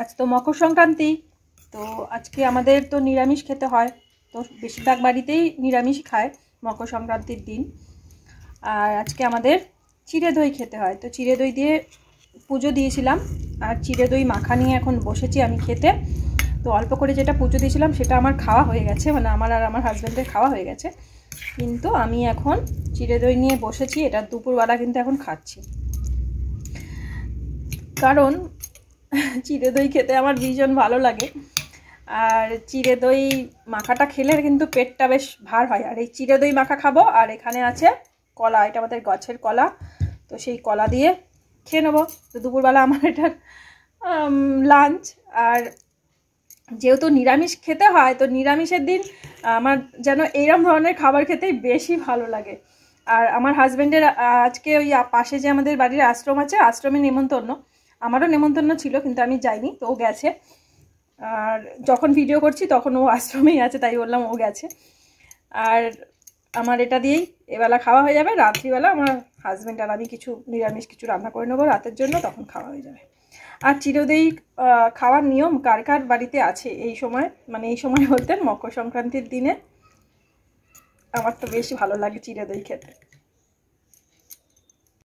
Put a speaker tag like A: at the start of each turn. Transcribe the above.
A: আজ তো মকর সংক্রান্তি তো আজকে আমাদের তো নিরামিষ খেতে হয় তো বেশিরভাগ বাড়িতেই নিরামিষ খায় মকর সংক্রান্তির দিন আর আজকে আমাদের চিড়ে দই খেতে হয় তো চিড়ে দই দিয়ে পুজো দিয়েছিলাম আর চিড়ে দই মাখা নিয়ে এখন বসেছি আমি খেতে তো অল্প করে যেটা পুজো দিয়েছিলাম সেটা আমার খাওয়া হয়ে গেছে মানে আমার আর আমার হাজব্যান্ডের খাওয়া হয়ে গেছে কিন্তু আমি এখন চিড়ে দই নিয়ে বসেছি এটা দুপুরবেলা কিন্তু এখন খাচ্ছি কারণ চিড়ে দই খেতে আমার ভীষণ ভালো লাগে আর চিড়ে দই মাখাটা খেলে কিন্তু পেটটা বেশ ভার হয় আর এই চিড়ে দই মাখা খাবো আর এখানে আছে কলা এটা আমাদের গাছের কলা তো সেই কলা দিয়ে খেয়ে নেবো তো দুপুরবেলা আমার এটা লাঞ্চ আর যেহেতু নিরামিষ খেতে হয় তো নিরামিষের দিন আমার যেন এইরকম ধরনের খাবার খেতেই বেশি ভালো লাগে আর আমার হাজব্যান্ডের আজকে ওই পাশে যে আমাদের বাড়ির আশ্রম আছে আশ্রমে নিমন্ত্রণ আমারও নেমন্তন্ন ছিল কিন্তু আমি যাইনি তো ও গেছে আর যখন ভিডিও করছি তখন ও আশ্রমেই আছে তাই বললাম ও গেছে আর আমার এটা দিয়েই এবেলা খাওয়া হয়ে যাবে রাত্রিবেলা আমার হাজব্যান্ড আর আমি কিছু নিরামিষ কিছু রান্না করে নেবো রাতের জন্য তখন খাওয়া হয়ে যাবে আর চিরদেই খাওয়ার নিয়ম কার কার বাড়িতে আছে এই সময় মানে এই সময় হতেন মকর সংক্রান্তির দিনে আমার তো বেশ ভালো লাগে চিরদই খেতে